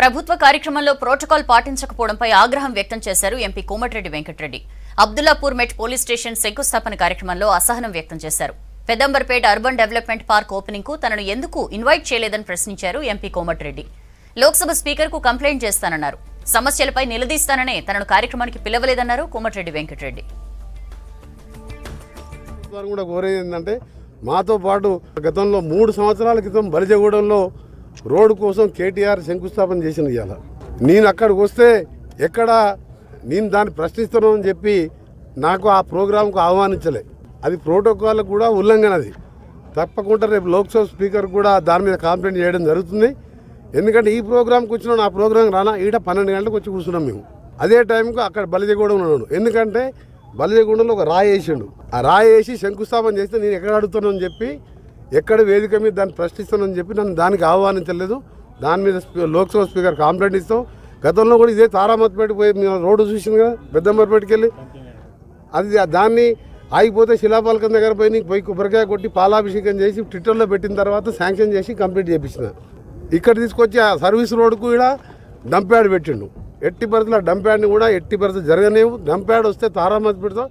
ప్రభుత్వ కార్యక్రమంలో ప్రోటోకాల్ పాటించకపోవడంపై ఆగ్రహం వ్యక్తం చేశారు MP Komatireddy Venkatreddy Abdullapurmet police station శంకుస్థాపన కార్యక్రమంలో అసహనం వ్యక్తం చేశారు Pedamberpet urban development park opening కు తనను ఎందుకు ఇన్వైట్ చేయలేదని ప్రశ్నించారు ఎంపీ కోమటిరెడ్డి లోక్సభ స్పీకర్ కు కంప్లైంట్ చేస్తానన్నారు సమస్యలపై నిలదీస్తాననే తనను కార్యక్రమానికి పిలవలేదన్నారు కోమటిరెడ్డి వెంకటరెడ్డి మాతో పాటు గతంలో మూడు సంవత్సరాల క్రితం బలిజగూడెంలో రోడ్డు కోసం కేటీఆర్ శంకుస్థాపన చేసిన ఇవాళ నేను అక్కడికి వస్తే ఎక్కడ నేను దాన్ని ప్రశ్నిస్తున్నామని అని చెప్పి నాకు ఆ ప్రోగ్రాంకు ఆహ్వానించలే అది ప్రోటోకాల్ కూడా ఉల్లంఘన అది తప్పకుండా రేపు లోక్సభ స్పీకర్ కూడా దాని మీద కాంప్లైంట్ చేయడం జరుగుతుంది ఎందుకంటే ఈ ప్రోగ్రాంకి వచ్చిన ఆ ప్రోగ్రాం రానా ఈడ పన్నెండు గంటలకు వచ్చి కూర్చున్నాం మేము అదే టైంకు అక్కడ బలిజగూడెం ఉన్నాను ఎందుకంటే బలిజగూడెంలో ఒక రాయి వేసిండు ఆ రాయి వేసి శంకుస్థాపన చేస్తే నేను ఎక్కడ అడుగుతున్నాను అని చెప్పి ఎక్కడ వేదిక మీద దాన్ని ప్రశ్నిస్తానని చెప్పి నన్ను దానికి ఆహ్వానించలేదు దాని మీద లోక్సభ స్పీకర్ కాంప్లైంట్ ఇస్తాం గతంలో కూడా ఇదే తారామతిపేట పోయి రోడ్డు చూసింది కదా పెద్దమ్మపేటకి వెళ్ళి అది దాన్ని ఆగిపోతే శిలాపాలకం దగ్గర పోయి నీకు పోయి కొబ్బరికాయ కొట్టి పాలాభిషేకం చేసి ట్విట్టర్లో పెట్టిన తర్వాత శాంక్షన్ చేసి కంప్లీట్ చేపించిన ఇక్కడ తీసుకొచ్చి ఆ సర్వీస్ రోడ్డుకు కూడా డంప్యాడ్ పెట్టిండు ఎట్టి పరిధిలో ఆ డంప్యాడ్ని కూడా ఎట్టి పరిధి జరగనేవు డంప్యాడ్ వస్తే తారామతి పెడతాం